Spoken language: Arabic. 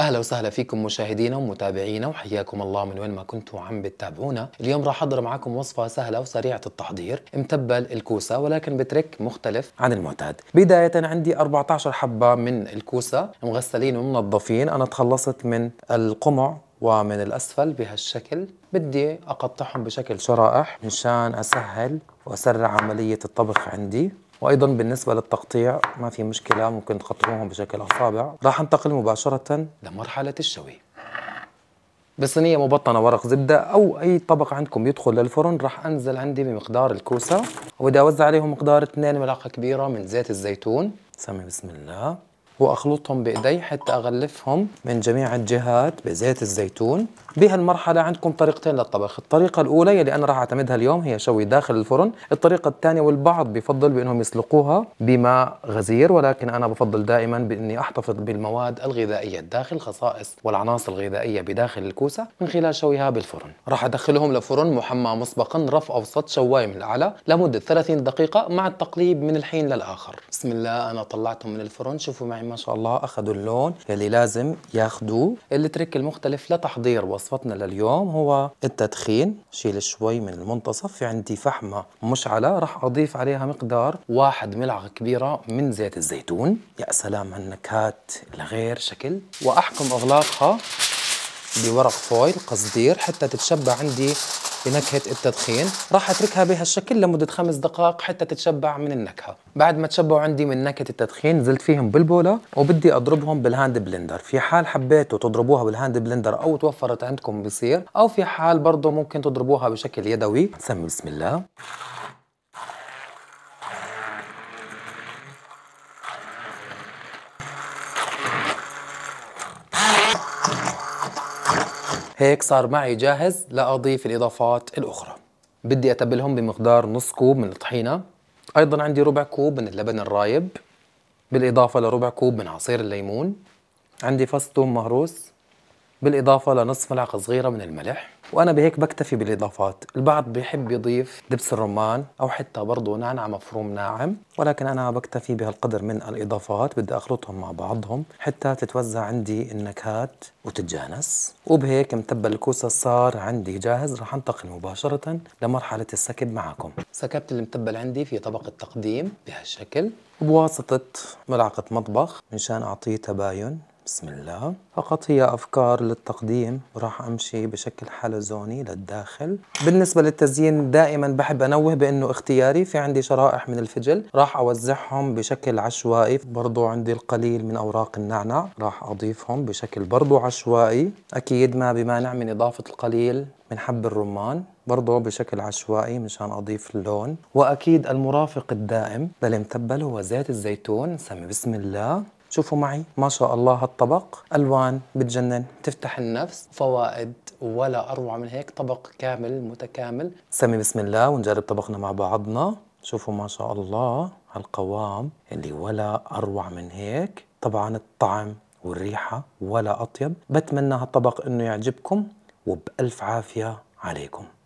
اهلا وسهلا فيكم مشاهدينا ومتابعينا وحياكم الله من وين ما كنتوا عم بتتابعونا، اليوم راح احضر معكم وصفه سهله وسريعه التحضير، متبل الكوسه ولكن بترك مختلف عن المعتاد. بدايه عندي 14 حبه من الكوسه مغسلين ومنظفين، انا تخلصت من القمع ومن الاسفل بهالشكل، بدي اقطعهم بشكل شرائح مشان اسهل واسرع عمليه الطبخ عندي. وايضا بالنسبه للتقطيع ما في مشكله ممكن تقطعوهم بشكل اصابع راح انتقل مباشره لمرحله الشوي بصينيه مبطنه ورق زبده او اي طبق عندكم يدخل للفرن راح انزل عندي بمقدار الكوسه وبدي اوزع عليهم مقدار 2 ملعقه كبيره من زيت الزيتون سمي بسم الله واخلطهم بايدي حتى اغلفهم من جميع الجهات بزيت الزيتون بهالمرحله عندكم طريقتين للطبخ الطريقه الاولى يلي انا راح اعتمدها اليوم هي شوي داخل الفرن الطريقه الثانيه والبعض بفضل بانهم يسلقوها بماء غزير ولكن انا بفضل دائما باني احتفظ بالمواد الغذائيه الداخل خصائص والعناصر الغذائيه بداخل الكوسه من خلال شويها بالفرن راح ادخلهم لفرن محمى مسبقا رف اوسط شواي من الاعلى لمده 30 دقيقه مع التقليب من الحين للاخر بسم الله انا طلعتهم من الفرن شوفوا معي يعني ما شاء الله اخذوا اللون يلي لازم ياخذوه التريك المختلف لتحضير وصفتنا لليوم هو التدخين شيل شوي من المنتصف في عندي فحمه مشعله راح اضيف عليها مقدار واحد ملعقه كبيره من زيت الزيتون يا سلام هالنكهات لغير شكل واحكم اغلاقها بورق فويل قصدير حتى تتشبع عندي بنكهة التدخين راح أتركها بهالشكل لمدة خمس دقائق حتى تتشبع من النكهة بعد ما تشبعوا عندي من نكهة التدخين زلت فيهم بالبولة وبدي أضربهم بالهاند بلندر في حال حبيتوا تضربوها بالهاند بلندر أو توفرت عندكم بصير أو في حال برضو ممكن تضربوها بشكل يدوي نسمي بسم الله هيك صار معي جاهز لأضيف الإضافات الأخرى بدي أتبلهم بمقدار نص كوب من الطحينة أيضا عندي ربع كوب من اللبن الرايب بالإضافة لربع كوب من عصير الليمون عندي فص ثوم مهروس بالإضافة لنصف ملعقة صغيرة من الملح وأنا بهيك بكتفي بالإضافات البعض بيحب يضيف دبس الرمان أو حتى برضه نعنع مفروم ناعم ولكن أنا بكتفي بهالقدر من الإضافات بدي أخلطهم مع بعضهم حتى تتوزع عندي النكهات وتتجانس وبهيك متبل الكوسة صار عندي جاهز رح انتقل مباشرة لمرحلة السكب معكم سكبت المتبل عندي في طبق التقديم بهالشكل وبواسطة ملعقة مطبخ منشان أعطيه تباين بسم الله فقط هي أفكار للتقديم وراح أمشي بشكل حلزوني للداخل بالنسبة للتزيين دائما بحب أنوه بأنه اختياري في عندي شرائح من الفجل راح أوزعهم بشكل عشوائي برضو عندي القليل من أوراق النعنع راح أضيفهم بشكل برضو عشوائي أكيد ما بمانع من إضافة القليل من حب الرمان برضه بشكل عشوائي مشان اضيف اللون واكيد المرافق الدائم للمتبل هو زيت الزيتون سمي بسم الله شوفوا معي ما شاء الله هالطبق الوان بتجنن تفتح النفس فوائد ولا اروع من هيك طبق كامل متكامل سمي بسم الله ونجرب طبقنا مع بعضنا شوفوا ما شاء الله هالقوام اللي ولا اروع من هيك طبعا الطعم والريحه ولا اطيب بتمنى هالطبق انه يعجبكم وبالف عافيه عليكم